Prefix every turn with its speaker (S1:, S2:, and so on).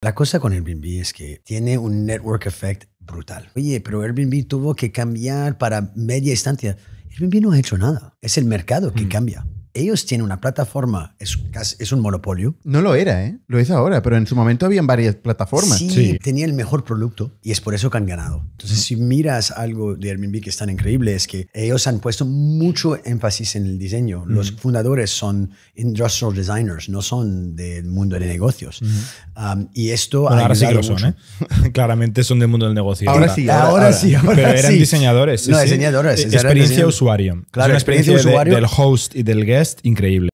S1: La cosa con Airbnb es que tiene un network effect brutal. Oye, pero Airbnb tuvo que cambiar para media instancia. Airbnb no ha hecho nada. Es el mercado que mm. cambia ellos tienen una plataforma, es, un monopolio.
S2: No lo era, ¿eh? lo es ahora, pero en su momento habían varias plataformas. Sí,
S1: tenía el mejor producto y es por eso que han ganado. Entonces, si miras algo de Airbnb que es tan increíble, es que ellos han puesto mucho énfasis en el diseño. Los fundadores son industrial designers, no son del mundo de negocios. y esto ahora sí que lo son, ¿eh?
S3: Claramente son del mundo del negocio. Ahora, sí, ahora, ahora, sí. pero eran diseñadores. no, diseñadores. Eh, experiencia usuario. Claro, experiencia, usuario. del host y del guest increíble.